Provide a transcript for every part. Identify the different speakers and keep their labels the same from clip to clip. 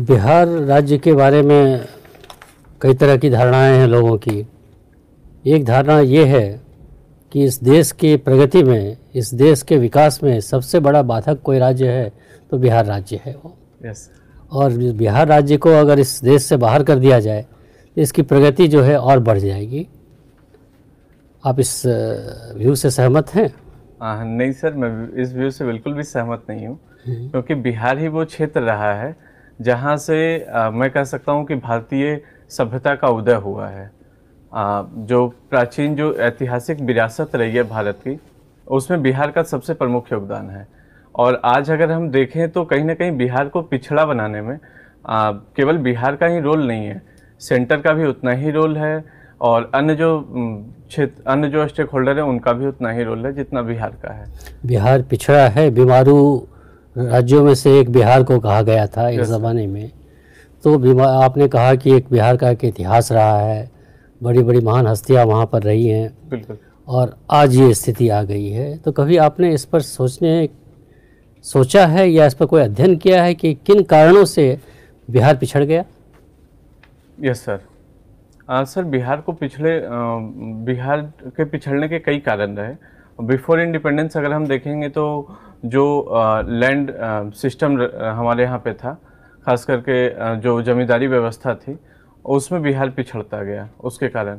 Speaker 1: बिहार राज्य के बारे में कई तरह की धारणाएं हैं लोगों की एक धारणा ये है कि इस देश की प्रगति में इस देश के विकास में सबसे बड़ा बाधक कोई राज्य है तो बिहार राज्य है वो yes. और बिहार राज्य को अगर इस देश से बाहर कर दिया जाए तो इसकी प्रगति जो है और बढ़ जाएगी आप इस व्यू से सहमत हैं
Speaker 2: आ, हाँ, हाँ, नहीं सर मैं इस व्यू से बिल्कुल भी सहमत नहीं हूँ हम्म। क्योंकि बिहार ही वो क्षेत्र रहा है जहाँ से आ, मैं कह सकता हूँ कि भारतीय सभ्यता का उदय हुआ है आ, जो प्राचीन जो ऐतिहासिक विरासत रही है भारत की उसमें बिहार का सबसे प्रमुख योगदान है और आज अगर हम देखें तो कहीं ना कहीं बिहार को पिछड़ा बनाने में आ, केवल बिहार का ही रोल नहीं है सेंटर का भी उतना ही रोल है और अन्य जो क्षेत्र अन्य जो स्टेक होल्डर है उनका भी उतना ही रोल है जितना बिहार का है
Speaker 1: बिहार पिछड़ा है बीमारू राज्यों में से एक बिहार को कहा गया था एक ज़माने में तो आपने कहा कि एक बिहार का एक इतिहास रहा है बड़ी बड़ी महान हस्तियाँ वहाँ पर रही हैं और आज ये स्थिति आ गई है तो कभी आपने इस पर सोचने सोचा है या इस पर कोई अध्ययन किया है कि किन कारणों से बिहार पिछड़ गया
Speaker 2: यस सर सर बिहार को पिछले आ, बिहार के पिछड़ने के कई कारण रहे बिफोर इंडिपेंडेंस अगर हम देखेंगे तो जो लैंड सिस्टम हमारे यहाँ पे था खास करके जो जमींदारी व्यवस्था थी उसमें बिहार पिछड़ता गया उसके कारण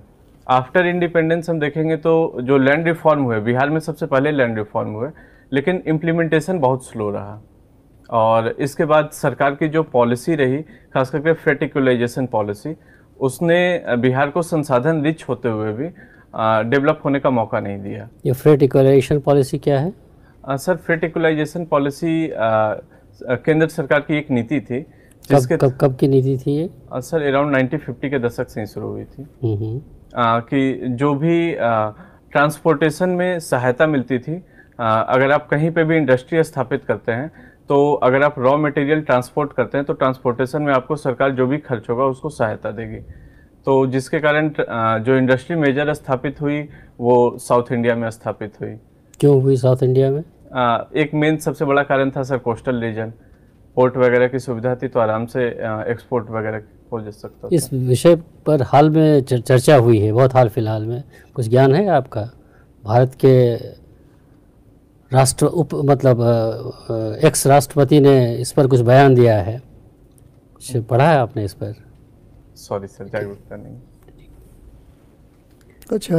Speaker 2: आफ्टर इंडिपेंडेंस हम देखेंगे तो जो लैंड रिफॉर्म हुए बिहार में सबसे पहले लैंड रिफॉर्म हुए लेकिन इम्प्लीमेंटेशन बहुत स्लो रहा और इसके बाद सरकार की जो पॉलिसी रही खास करके फेटिकुलाइजेशन पॉलिसी उसने बिहार को संसाधन रिच होते हुए भी डेवलप होने का मौका नहीं दिया
Speaker 1: ये फ्रेट इक्वलाइजेशन पॉलिसी क्या है
Speaker 2: आ, सर फ्रेट इक्वलाइजेशन पॉलिसी केंद्र सरकार की एक नीति थी जिसके
Speaker 1: कब कब की नीति थी ये
Speaker 2: आ, सर अराउंड 1950 के दशक से ही शुरू हुई थी हम्म, हम्म। आ, कि जो भी ट्रांसपोर्टेशन में सहायता मिलती थी आ, अगर आप कहीं पे भी इंडस्ट्री स्थापित करते हैं तो अगर आप रॉ मटेरियल ट्रांसपोर्ट करते हैं तो ट्रांसपोर्टेशन में आपको सरकार जो भी खर्च होगा उसको सहायता देगी तो जिसके कारण जो इंडस्ट्री मेजर स्थापित हुई वो साउथ इंडिया में स्थापित हुई
Speaker 1: क्यों हुई साउथ इंडिया में
Speaker 2: आ, एक मेन सबसे बड़ा कारण था सर कोस्टल रीजन पोर्ट वगैरह की सुविधा थी तो आराम से एक्सपोर्ट वगैरह हो जा सकता इस
Speaker 1: विषय पर हाल में चर्चा हुई है बहुत हाल फिलहाल में कुछ ज्ञान है आपका भारत के राष्ट्र उप मतलब एक्स राष्ट्रपति ने इस पर कुछ बयान दिया है कुछ पढ़ा है आपने इस पर सॉरी सर जागरूकता नहीं अच्छा